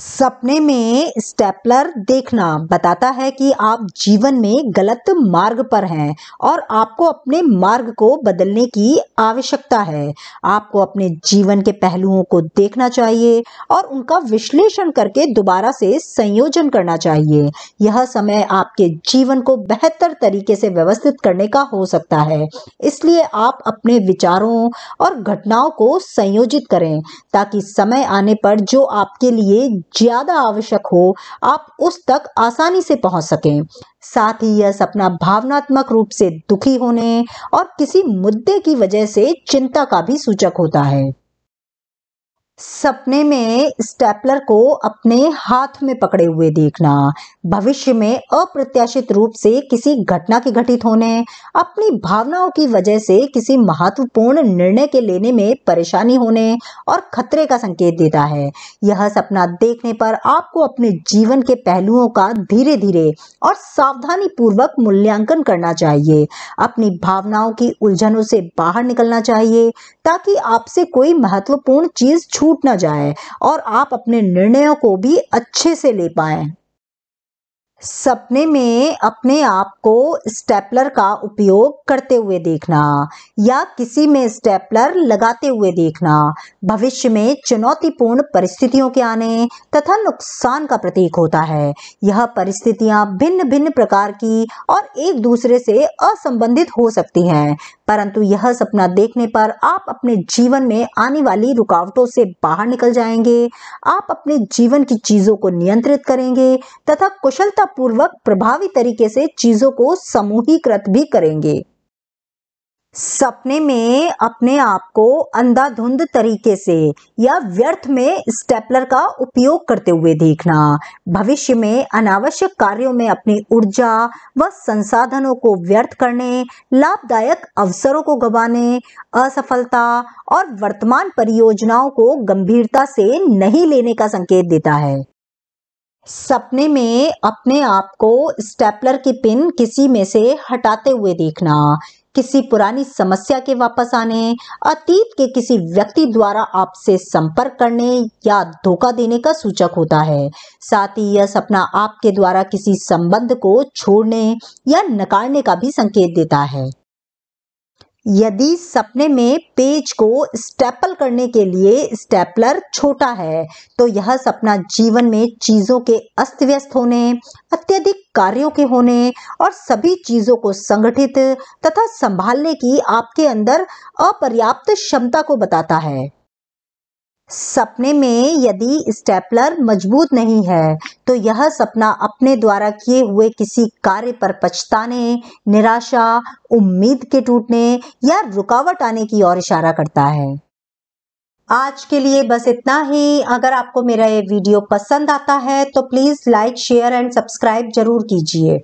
सपने में स्टेपलर देखना बताता है कि आप जीवन में गलत मार्ग पर हैं और आपको अपने मार्ग को बदलने की आवश्यकता है आपको अपने जीवन के पहलुओं को देखना चाहिए और उनका विश्लेषण करके दोबारा से संयोजन करना चाहिए यह समय आपके जीवन को बेहतर तरीके से व्यवस्थित करने का हो सकता है इसलिए आप अपने विचारों और घटनाओं को संयोजित करें ताकि समय आने पर जो आपके लिए ज़्यादा आवश्यक हो आप उस तक आसानी से पहुंच सकें साथ ही यह सपना भावनात्मक रूप से दुखी होने और किसी मुद्दे की वजह से चिंता का भी सूचक होता है सपने में स्टेपलर को अपने हाथ में पकड़े हुए देखना भविष्य में अप्रत्याशित रूप से किसी घटना के घटित होने अपनी भावनाओं की वजह से किसी महत्वपूर्ण निर्णय के लेने में परेशानी होने और खतरे का संकेत देता है यह सपना देखने पर आपको अपने जीवन के पहलुओं का धीरे धीरे और सावधानी पूर्वक मूल्यांकन करना चाहिए अपनी भावनाओं की उलझनों से बाहर निकलना चाहिए ताकि आपसे कोई महत्वपूर्ण चीज छूट छूट ना जाए और आप अपने निर्णयों को भी अच्छे से ले पाए सपने में अपने आप को स्टेपलर का उपयोग करते हुए देखना या किसी में स्टेपलर लगाते हुए देखना भविष्य में चुनौतीपूर्ण परिस्थितियों के आने तथा नुकसान का प्रतीक होता है यह परिस्थितियां भिन्न भिन्न प्रकार की और एक दूसरे से असंबंधित हो सकती हैं परंतु यह सपना देखने पर आप अपने जीवन में आने वाली रुकावटों से बाहर निकल जाएंगे आप अपने जीवन की चीजों को नियंत्रित करेंगे तथा कुशलता पूर्वक प्रभावी तरीके से चीजों को समूहीकृत भी करेंगे सपने में अपने आप को अंधाधुंध तरीके से या व्यर्थ में स्टेपलर का उपयोग करते हुए देखना भविष्य में अनावश्यक कार्यों में अपनी ऊर्जा व संसाधनों को व्यर्थ करने लाभदायक अवसरों को गवाने असफलता और वर्तमान परियोजनाओं को गंभीरता से नहीं लेने का संकेत देता है सपने में अपने आप को स्टेपलर की पिन किसी में से हटाते हुए देखना किसी पुरानी समस्या के वापस आने अतीत के किसी व्यक्ति द्वारा आपसे संपर्क करने या धोखा देने का सूचक होता है साथ ही यह सपना आपके द्वारा किसी संबंध को छोड़ने या नकारने का भी संकेत देता है यदि सपने में पेज को स्टेपल करने के लिए स्टेपलर छोटा है तो यह सपना जीवन में चीज़ों के अस्त व्यस्त होने अत्यधिक कार्यों के होने और सभी चीज़ों को संगठित तथा संभालने की आपके अंदर अपर्याप्त क्षमता को बताता है सपने में यदि स्टेपलर मजबूत नहीं है तो यह सपना अपने द्वारा किए हुए किसी कार्य पर पछताने निराशा उम्मीद के टूटने या रुकावट आने की ओर इशारा करता है आज के लिए बस इतना ही अगर आपको मेरा ये वीडियो पसंद आता है तो please like share and subscribe जरूर कीजिए